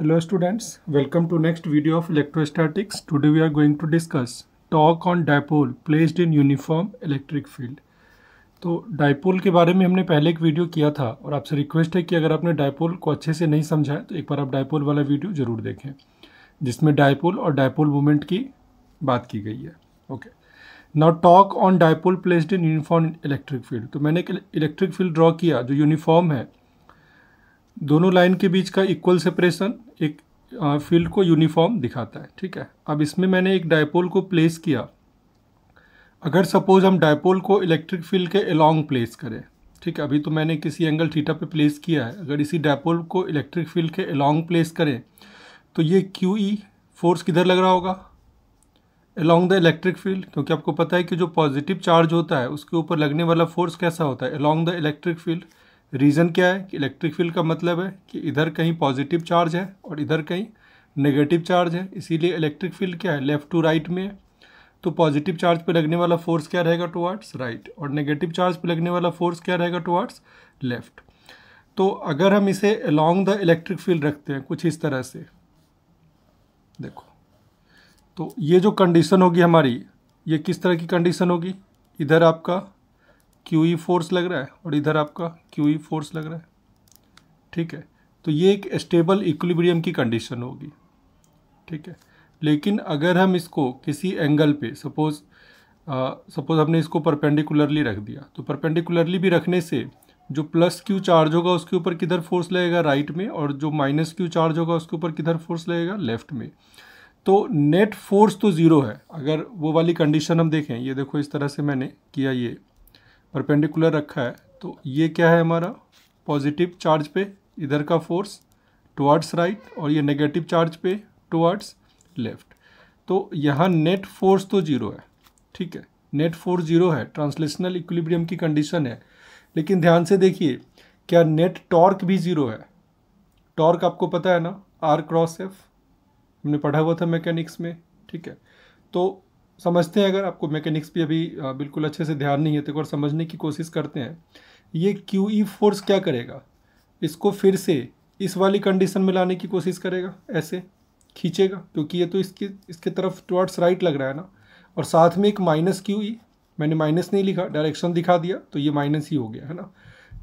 Hello students, welcome to next video of electrostatics. Today we are going to discuss torque on dipole placed in uniform electric field. तो dipole के बारे में हमने पहले एक video किया था और आपसे रिक्वेस्ट है कि अगर आपने डायपोल को अच्छे से नहीं समझा तो एक बार आप डायपोल वाला वीडियो ज़रूर देखें जिसमें डायपोल और डायपोल मूवमेंट की बात की गई है okay now talk on dipole placed in uniform electric field तो मैंने एक इलेक्ट्रिक फील्ड ड्रॉ किया जो यूनिफॉर्म है दोनों लाइन के बीच का इक्वल सेपरेशन एक फील्ड को यूनिफॉर्म दिखाता है ठीक है अब इसमें मैंने एक डायपोल को प्लेस किया अगर सपोज हम डायपोल को इलेक्ट्रिक फील्ड के अलॉन्ग प्लेस करें ठीक है अभी तो मैंने किसी एंगल थीटा पे प्लेस किया है अगर इसी डायपोल को इलेक्ट्रिक फील्ड के अलॉन्ग प्लेस करें तो ये क्यू ई फोर्स किधर लग रहा होगा अलॉन्ग द इलेक्ट्रिक फील्ड क्योंकि आपको पता है कि जो पॉजिटिव चार्ज होता है उसके ऊपर लगने वाला फोर्स कैसा होता है along the electric field reason क्या है कि इलेक्ट्रिक फील्ड का मतलब है कि इधर कहीं पॉजिटिव चार्ज है और इधर कहीं नेगेटिव चार्ज है इसीलिए इलेक्ट्रिक फील्ड क्या है लेफ़्ट टू राइट में है तो पॉजिटिव चार्ज पर लगने वाला फोर्स क्या रहेगा टुवार्ड्स राइट और नेगेटिव चार्ज पर लगने वाला फोर्स क्या रहेगा टुवार्ड्स लेफ्ट तो अगर हम इसे अलॉन्ग द इलेक्ट्रिक फील्ड रखते हैं कुछ इस तरह से देखो तो ये जो कंडीशन होगी हमारी ये किस तरह की कंडीशन होगी इधर आपका क्यू ई फोर्स लग रहा है और इधर आपका क्यू ई फोर्स लग रहा है ठीक है तो ये एक स्टेबल इक्विलिब्रियम की कंडीशन होगी ठीक है लेकिन अगर हम इसको किसी एंगल पे सपोज सपोज हमने इसको परपेंडिकुलरली रख दिया तो परपेंडिकुलरली भी रखने से जो प्लस क्यू चार्ज होगा उसके ऊपर किधर फोर्स लगेगा राइट में और जो माइनस क्यू चार्ज होगा उसके ऊपर किधर फोर्स लगेगा लेफ्ट में तो नेट फोर्स तो ज़ीरो है अगर वो वाली कंडीशन हम देखें ये देखो इस तरह से मैंने किया ये परपेंडिकुलर रखा है तो ये क्या है हमारा पॉजिटिव चार्ज पे इधर का फोर्स टुवर्ड्स राइट और ये नेगेटिव चार्ज पे टुवर्ड्स लेफ्ट तो यहाँ नेट फोर्स तो जीरो है ठीक है नेट फोर्स जीरो है ट्रांसलेशनल इक्विलिब्रियम की कंडीशन है लेकिन ध्यान से देखिए क्या नेट टॉर्क भी ज़ीरो है टॉर्क आपको पता है ना आर क्रॉस एफ हमने पढ़ा हुआ था मैकेनिक्स में ठीक है तो समझते हैं अगर आपको मैकेनिक्स भी अभी बिल्कुल अच्छे से ध्यान नहीं है तो और समझने की कोशिश करते हैं ये क्यू ई फोर्स क्या करेगा इसको फिर से इस वाली कंडीशन में लाने की कोशिश करेगा ऐसे खींचेगा क्योंकि ये तो इसके इसके तरफ टुवर्ड्स राइट लग रहा है ना और साथ में एक माइनस क्यू ई मैंने माइनस नहीं लिखा डायरेक्शन दिखा दिया तो ये माइनस ही हो गया है ना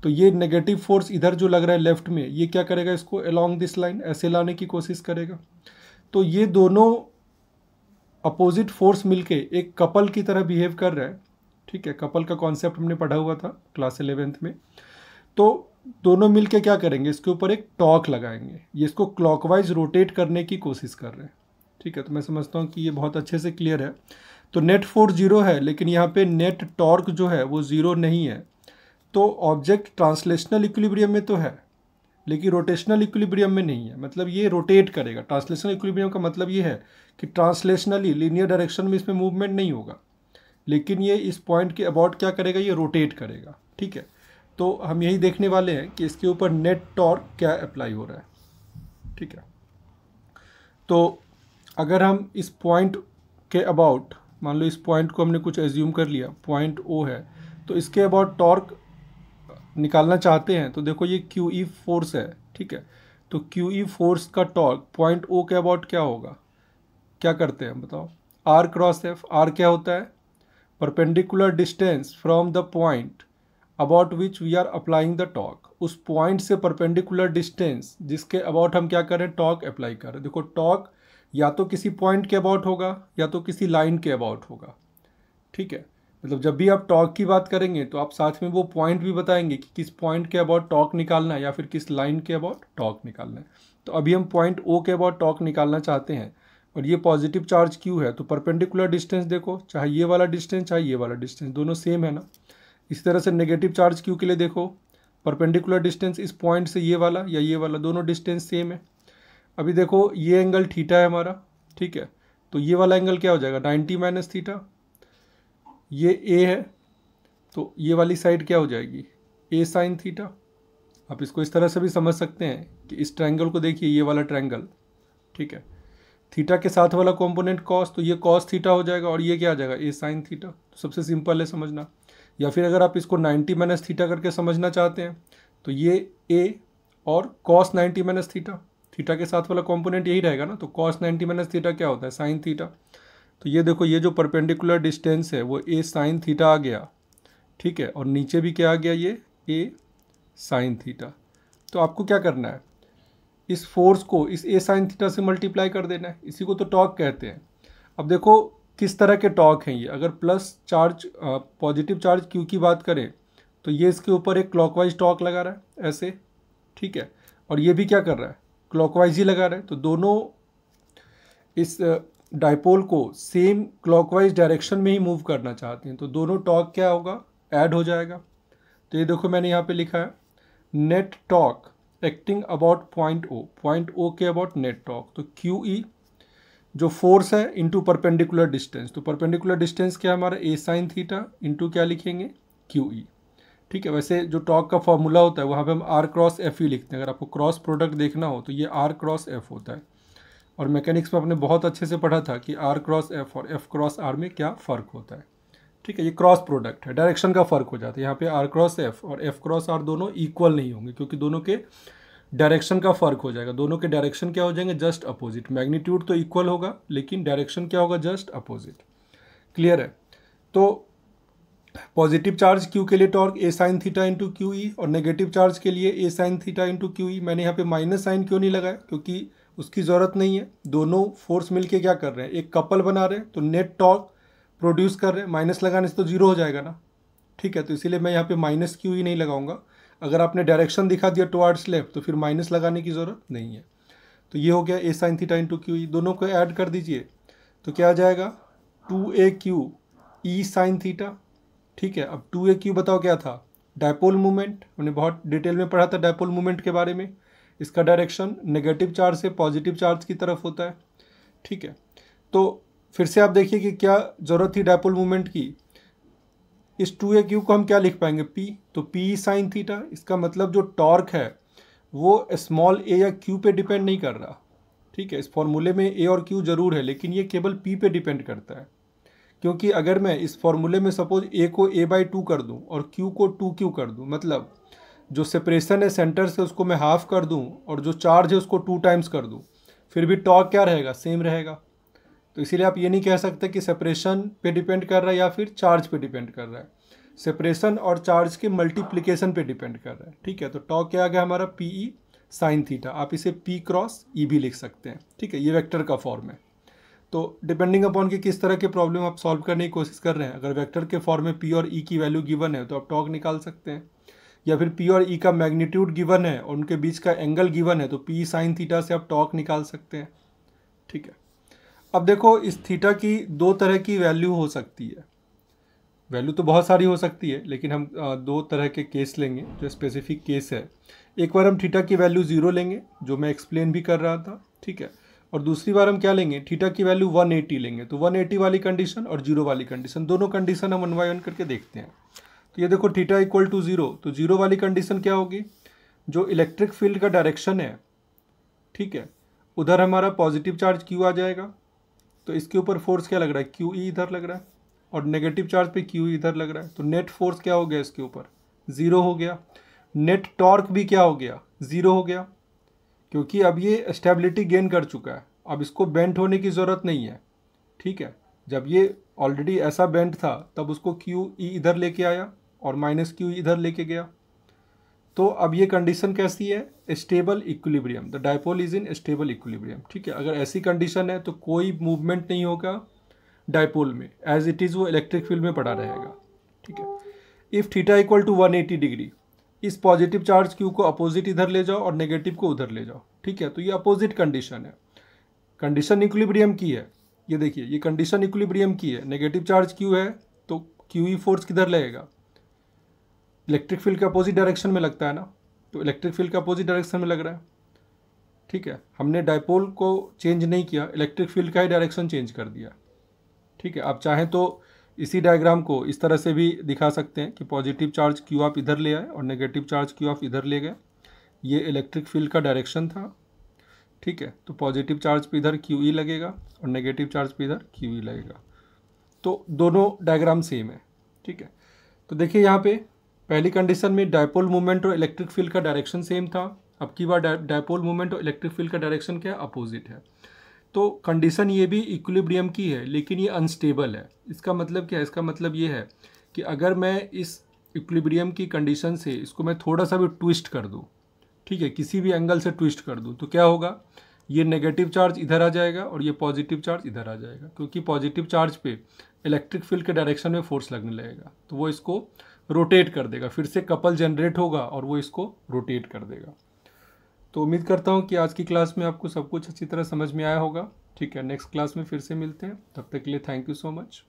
तो ये नेगेटिव फोर्स इधर जो लग रहा है लेफ्ट में ये क्या करेगा इसको अलॉन्ग दिस लाइन ऐसे लाने की कोशिश करेगा तो ये दोनों अपोजिट फोर्स मिलके एक कपल की तरह बिहेव कर रहा है ठीक है कपल का कॉन्सेप्ट हमने पढ़ा हुआ था क्लास एलेवेंथ में तो दोनों मिलके क्या करेंगे इसके ऊपर एक टॉक लगाएंगे ये इसको क्लॉकवाइज रोटेट करने की कोशिश कर रहे हैं ठीक है तो मैं समझता हूँ कि ये बहुत अच्छे से क्लियर है तो नेट फोर्स जीरो है लेकिन यहाँ पे नेट टॉर्क जो है वो ज़ीरो नहीं है तो ऑब्जेक्ट ट्रांसलेशनल इक्विलिब्रियम में तो है लेकिन रोटेशनल इक्विलिब्रियम में नहीं है मतलब ये रोटेट करेगा ट्रांसलेशनल इक्विलिब्रियम का मतलब ये है कि ट्रांसलेशनली लीनियर डायरेक्शन में इसमें मूवमेंट नहीं होगा लेकिन ये इस पॉइंट के अबाउट क्या करेगा ये रोटेट करेगा ठीक है तो हम यही देखने वाले हैं कि इसके ऊपर नेट टॉर्क क्या अप्लाई हो रहा है ठीक है तो अगर हम इस पॉइंट के अबाउट मान लो इस पॉइंट को हमने कुछ एज्यूम कर लिया पॉइंट ओ है तो इसके अबाउट टॉर्क निकालना चाहते हैं तो देखो ये क्यू ई फोर्स है ठीक है तो क्यू ई फोर्स का टॉर्क पॉइंट ओ के अबाउट क्या होगा क्या करते हैं बताओ आर क्रॉस एफ आर क्या होता है perpendicular distance from the point about which we are applying the torque उस पॉइंट से परपेंडिकुलर डिस्टेंस जिसके अबाउट हम क्या करें टॉक अप्लाई करें देखो टॉक या तो किसी पॉइंट के अबाउट होगा या तो किसी लाइन के अबाउट होगा ठीक है मतलब जब भी आप टॉक की बात करेंगे तो आप साथ में वो पॉइंट भी बताएंगे कि किस पॉइंट के अबाउट टॉक निकालना है या फिर किस लाइन के अबाउट टॉक निकालना है तो अभी हम पॉइंट ओ के अबाउट टॉक निकालना चाहते हैं और ये पॉजिटिव चार्ज क्यू है तो परपेंडिकुलर डिस्टेंस देखो चाहे ये वाला डिस्टेंस चाहे ये वाला डिस्टेंस दोनों सेम है ना इसी तरह से नेगेटिव चार्ज क्यू के लिए देखो परपेंडिकुलर डिस्टेंस इस पॉइंट से ये वाला या ये वाला दोनों डिस्टेंस सेम है अभी देखो ये एंगल थीटा है हमारा ठीक है तो ये वाला एंगल क्या हो जाएगा 90 माइनस थीटा ये ए है तो ये वाली साइड क्या हो जाएगी ए साइन थीटा आप इसको इस तरह से भी समझ सकते हैं कि इस ट्रैंगल को देखिए ये वाला ट्रैंगल ठीक है थीटा के साथ वाला कंपोनेंट कॉस तो ये कॉस थीटा हो जाएगा और ये क्या आ जाएगा ए साइन थीटा तो सबसे सिंपल है समझना या फिर अगर आप इसको 90 माइनस थीटा करके समझना चाहते हैं तो ये ए और कॉस 90 माइनस थीटा थीटा के साथ वाला कंपोनेंट यही रहेगा ना तो कॉस 90 माइनस थीटा क्या होता है साइन थीटा तो ये देखो ये जो परपेंडिकुलर डिस्टेंस है वो ए साइन थीटा आ गया ठीक है और नीचे भी क्या आ गया ये ए साइन थीटा तो आपको क्या करना है इस फोर्स को इस ए साइन थीटा से मल्टीप्लाई कर देना है इसी को तो टॉक कहते हैं अब देखो किस तरह के टॉक हैं ये अगर plus charge positive charge Q की बात करें तो ये इसके ऊपर एक क्लॉकवाइज टॉक लगा रहा है ऐसे ठीक है और ये भी क्या कर रहा है क्लॉकवाइज ही लगा रहा है तो दोनों इस डायपोल को सेम क्लॉकवाइज डायरेक्शन में ही मूव करना चाहते हैं तो दोनों टॉक क्या होगा ऐड हो जाएगा तो ये देखो मैंने यहाँ पे लिखा है net torque acting about point O point O के अबाउट नेट टॉक तो क्यू ई e जो फोर्स है इंटू परपेंडिकुलर डिस्टेंस तो परपेंडिकुलर डिस्टेंस क्या हमारा ए साइन थीटा इंटू क्या लिखेंगे क्यू ई e। ठीक है वैसे जो टॉक का फॉर्मूला होता है वहाँ पे हम आर क्रॉस एफ ई लिखते हैं अगर आपको क्रॉस प्रोडक्ट देखना हो तो ये आर क्रॉस एफ होता है और मैकेनिक्स में आपने बहुत अच्छे से पढ़ा था कि आर क्रॉस एफ और एफ क्रॉस आर में क्या फ़र्क होता है ठीक है ये क्रॉस प्रोडक्ट है डायरेक्शन का फ़र्क हो जाता है यहाँ पे आर क्रॉस एफ और एफ क्रॉस आर दोनों इक्वल नहीं होंगे क्योंकि दोनों के डायरेक्शन का फ़र्क हो जाएगा दोनों के डायरेक्शन क्या हो जाएंगे जस्ट अपोजिट मैग्नीट्यूड तो इक्वल होगा लेकिन डायरेक्शन क्या होगा जस्ट अपोजिट क्लियर है तो पॉजिटिव चार्ज क्यू के लिए torque a sine theta into Q E और नेगेटिव चार्ज के लिए a sine theta into Q E मैंने यहाँ पे माइनस साइन क्यों नहीं लगाया क्योंकि उसकी ज़रूरत नहीं है दोनों फोर्स मिलके क्या कर रहे हैं एक कपल बना रहे हैं तो नेट टॉक प्रोड्यूस कर रहे हैं माइनस लगाने से तो जीरो हो जाएगा ना ठीक है तो इसीलिए मैं यहाँ पे माइनस क्यू ही नहीं लगाऊंगा अगर आपने डायरेक्शन दिखा दिया टुवार्ड्स लेफ्ट तो फिर माइनस लगाने की ज़रूरत नहीं है तो ये हो गया a sine theta into Q E दोनों को ऐड कर दीजिए तो क्या आ जाएगा two a Q E sine theta ठीक है अब टू ए क्यू बताओ क्या था डायपोल मूवमेंट मैंने बहुत डिटेल में पढ़ा था डायपोल मूवमेंट के बारे में इसका डायरेक्शन नेगेटिव चार्ज से पॉजिटिव चार्ज की तरफ होता है ठीक है तो फिर से आप देखिए कि क्या ज़रूरत थी डायपोल मूवमेंट की इस टू ए क्यू को हम क्या लिख पाएंगे पी तो पी साइन थीटा इसका मतलब जो टॉर्क है वो स्मॉल ए या क्यू पे डिपेंड नहीं कर रहा ठीक है इस फॉर्मूले में ए और क्यू ज़रूर है लेकिन ये केवल पी पे डिपेंड करता है क्योंकि अगर मैं इस फॉर्मूले में सपोज ए को ए बाई टू कर दूँ और क्यू को टू क्यू कर दूँ मतलब जो सेपरेशन है सेंटर से उसको मैं हाफ कर दूँ और जो चार्ज है उसको टू टाइम्स कर दूँ फिर भी टॉक क्या रहेगा सेम रहेगा तो इसीलिए आप ये नहीं कह सकते कि सेपरेशन पे डिपेंड कर रहा है या फिर चार्ज पे डिपेंड कर रहा है सेपरेशन और चार्ज के मल्टीप्लिकेशन पे डिपेंड कर रहा है ठीक है तो टॉक क्या आ गया हमारा पी ई साइन थीटा आप इसे पी क्रॉस ई भी लिख सकते हैं ठीक है ये वैक्टर का फॉर्म है तो डिपेंडिंग अपॉन कि किस तरह के प्रॉब्लम आप सॉल्व करने की कोशिश कर रहे हैं अगर वेक्टर के फॉर्म में पी और ई e की वैल्यू गिवन है तो आप टॉक निकाल सकते हैं या फिर पी और ई e का मैग्नीट्यूड गिवन है और उनके बीच का एंगल गिवन है तो पी साइन थीटा से आप टॉक निकाल सकते हैं ठीक है अब देखो इस थीटा की दो तरह की वैल्यू हो सकती है वैल्यू तो बहुत सारी हो सकती है लेकिन हम दो तरह के केस लेंगे जो स्पेसिफिक केस है एक बार हम थीटा की वैल्यू ज़ीरो लेंगे जो मैं एक्सप्लेन भी कर रहा था ठीक है और दूसरी बार हम क्या लेंगे थीटा की वैल्यू 180 लेंगे तो 180 वाली कंडीशन और जीरो वाली कंडीशन दोनों कंडीशन हम वन बाई वन करके देखते हैं तो ये देखो थीटा इक्वल टू ज़ीरो तो ज़ीरो वाली कंडीशन क्या होगी जो इलेक्ट्रिक फील्ड का डायरेक्शन है ठीक है उधर हमारा पॉजिटिव चार्ज क्यू आ जाएगा तो इसके ऊपर फोर्स क्या लग रहा है क्यू ई e इधर लग रहा है और नेगेटिव चार्ज पे क्यू ई e इधर लग रहा है तो नेट फोर्स क्या हो गया इसके ऊपर ज़ीरो हो गया नेट टॉर्क भी क्या हो गया ज़ीरो हो गया क्योंकि अब ये स्टेबिलिटी गेन कर चुका है अब इसको बेंट होने की ज़रूरत नहीं है ठीक है जब ये ऑलरेडी ऐसा बेंट था तब उसको क्यू ई e इधर लेके आया और माइनस क्यू इधर लेके गया तो अब ये कंडीशन कैसी है stable equilibrium the dipole is in stable equilibrium ठीक है अगर ऐसी कंडीशन है तो कोई मूवमेंट नहीं होगा डायपोल में एज इट इज़ वो इलेक्ट्रिक फील्ड में पड़ा रहेगा ठीक है if theta equal to one eighty degree इस पॉजिटिव चार्ज क्यू को अपोजिट इधर ले जाओ और नेगेटिव को उधर ले जाओ ठीक है तो ये अपोजिट कंडीशन है कंडीशन इक्विलिब्रियम की है ये देखिए ये कंडीशन इक्विलिब्रियम की है नेगेटिव चार्ज क्यू है तो क्यू ई फोर्स किधर लगेगा इलेक्ट्रिक फील्ड के अपोजिट डायरेक्शन में लगता है ना तो इलेक्ट्रिक फील्ड के अपोजिट डायरेक्शन में लग रहा है ठीक है हमने डायपोल को चेंज नहीं किया इलेक्ट्रिक फील्ड का ही डायरेक्शन चेंज कर दिया ठीक है आप चाहें तो इसी डायग्राम को इस तरह से भी दिखा सकते हैं कि पॉजिटिव चार्ज क्यू आप इधर ले आए और नेगेटिव चार्ज क्यू आप इधर ले गए ये इलेक्ट्रिक फील्ड का डायरेक्शन था ठीक है तो पॉजिटिव चार्ज पे इधर क्यू ई e लगेगा और नेगेटिव चार्ज पे इधर क्यू ई e लगेगा तो दोनों डायग्राम सेम है ठीक है तो देखिए यहाँ पे पहली कंडीशन में डायपोल मूवमेंट और इलेक्ट्रिक फील्ड का डायरेक्शन सेम था अब की बार डायपोल मूवमेंट और इलेक्ट्रिक फील्ड का डायरेक्शन क्या अपोजिट है तो कंडीशन ये भी इक्विलिब्रियम की है लेकिन ये अनस्टेबल है इसका मतलब क्या है इसका मतलब ये है कि अगर मैं इस इक्विलिब्रियम की कंडीशन से इसको मैं थोड़ा सा भी ट्विस्ट कर दूँ ठीक है किसी भी एंगल से ट्विस्ट कर दूँ तो क्या होगा ये नेगेटिव चार्ज इधर आ जाएगा और ये पॉजिटिव चार्ज इधर आ जाएगा क्योंकि पॉजिटिव चार्ज पे इलेक्ट्रिक फील्ड के डायरेक्शन में फोर्स लगने लगेगा तो वो इसको रोटेट कर देगा फिर से कपल जनरेट होगा और वो इसको रोटेट कर देगा तो उम्मीद करता हूँ कि आज की क्लास में आपको सब कुछ अच्छी तरह समझ में आया होगा ठीक है नेक्स्ट क्लास में फिर से मिलते हैं तब तक के लिए थैंक यू सो मच